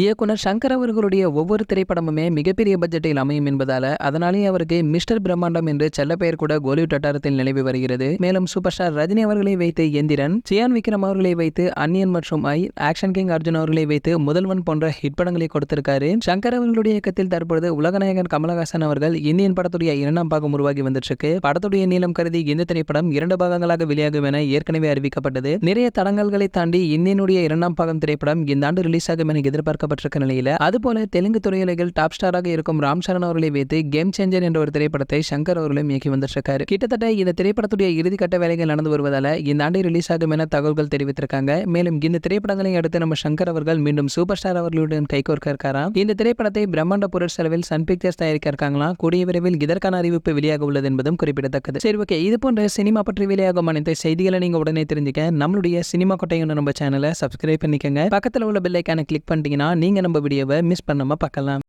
இயக்குனர் சங்கர் அவர்களுடைய ஒவ்வொரு திரைப்படமுமே மிகப்பெரிய பட்ஜெட்டில் அமையும் என்பதால அதனாலேயே அவருக்கு மிஸ்டர் பிரம்மாண்டம் என்று செல்ல பெயர் கூட கோலிவுட் வட்டாரத்தில் நிலவி வருகிறது மேலும் சூப்பர் ஸ்டார் ரஜினி அவர்களை வைத்து எந்திரன் சியான் விக்ரம் அவர்களை வைத்து அன்னியன் மற்றும் ஐ ஆக்ஷன் கிங் அர்ஜுன் அவர்களை வைத்து முதல்வன் போன்ற ஹிட் படங்களை கொடுத்திருக்காரு சங்கர் அவர்களுடைய இயக்கத்தில் தற்பொழுது உலகநாயகன் கமலஹாசன் அவர்கள் இந்தியன் படத்துடைய இரண்டாம் பாகம் உருவாகி வந்துட்டு படத்துடைய நீளம் கருதி இந்த திரைப்படம் இரண்டு பாகங்களாக வெளியாகும் என ஏற்கனவே அறிவிக்கப்பட்டது நிறைய தடங்கல்களை தாண்டி இந்தியனுடைய இரண்டாம் பாகம் திரைப்படம் இந்த ஆண்டு ரிலீஸ் ஆகும் என எதிர்பார்க்க எதிர்பார்க்கப்பட்டிருக்க நிலையில் அதுபோல தெலுங்கு துறையுலகில் டாப் ஸ்டாராக இருக்கும் ராம் சரண் அவர்களை வைத்து கேம் சேஞ்சர் என்ற ஒரு திரைப்படத்தை சங்கர் அவர்களும் இயக்கி வந்திருக்காரு கிட்டத்தட்ட இந்த திரைப்படத்துடைய இறுதிக்கட்ட வேலைகள் நடந்து வருவதால் இந்த ஆண்டு ரிலீஸ் ஆகும் என தகவல்கள் தெரிவித்திருக்காங்க மேலும் இந்த திரைப்படங்களை அடுத்து நம்ம சங்கர் அவர்கள் மீண்டும் சூப்பர் ஸ்டார் அவர்களுடன் கைகோர்க்க இருக்காராம் இந்த திரைப்படத்தை பிரம்மாண்ட பொருள் செலவில் சன் பிக்சர்ஸ் தயாரிக்க இருக்காங்களா கூடிய விரைவில் இதற்கான அறிவிப்பு வெளியாக உள்ளது என்பதும் குறிப்பிடத்தக்கது சரி ஓகே இது போன்ற சினிமா பற்றி வெளியாகும் அனைத்து செய்திகளை நீங்க உடனே தெரிஞ்சுக்க நம்மளுடைய சினிமா கொட்டையுன்னு நம்ம சேனலை சப்ஸ்கிரைப் பண்ணிக்கங்க பக்கத்தில் உள்ள பெல்லைக்கான கிளிக் பண்ணிட்டீங்கன்னா நீங்கள் நம்ம வீடியோவை மிஸ் பண்ணாமல் பார்க்கலாம்